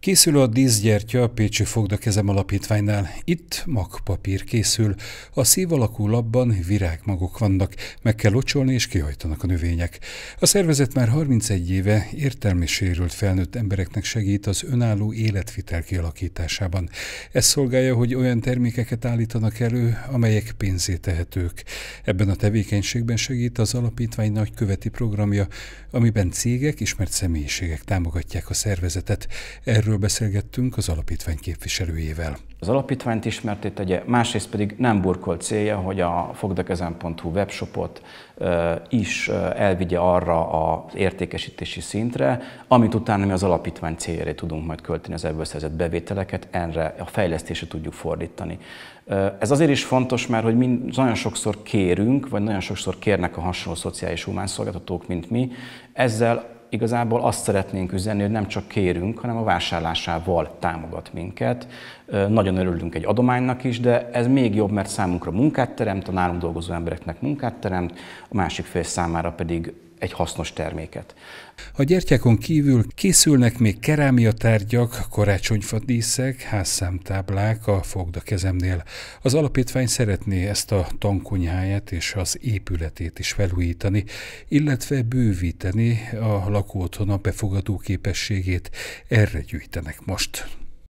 Készül a díszgyertya a Pécsi Kezem Alapítványnál. Itt magpapír készül. A szív alakú labban virágmagok vannak, meg kell locsolni és kihajtanak a növények. A szervezet már 31 éve értelmi sérült felnőtt embereknek segít az önálló életvitel kialakításában. Ez szolgálja, hogy olyan termékeket állítanak elő, amelyek pénzé tehetők. Ebben a tevékenységben segít az alapítvány nagyköveti programja, amiben cégek, ismert személyiségek támogatják a szervezetet. Erről erről beszélgettünk az alapítvány képviselőjével. Az alapítványt ismerté tegye, másrészt pedig nem burkolt célja, hogy a fogdakezen.hu webshopot is elvigye arra az értékesítési szintre, amit utána mi az alapítvány céljára tudunk majd költeni az ebből szerzett bevételeket, erre a fejlesztésre tudjuk fordítani. Ez azért is fontos, mert hogy mi nagyon sokszor kérünk, vagy nagyon sokszor kérnek a hasonló szociális humán szolgáltatók, mint mi, ezzel igazából azt szeretnénk üzenni, hogy nem csak kérünk, hanem a vásárlásával támogat minket. Nagyon örülünk egy adománynak is, de ez még jobb, mert számunkra munkát teremt, a nálunk dolgozó embereknek munkát teremt, a másik fél számára pedig egy hasznos terméket. A gyertyákon kívül készülnek még kerámia tárgyak, karácsonyfa díszek, házszámtáblák a fogda kezemnél. Az alapítvány szeretné ezt a tankonyháját és az épületét is felújítani, illetve bővíteni a lakóotthona befogadó képességét. Erre gyűjtenek most.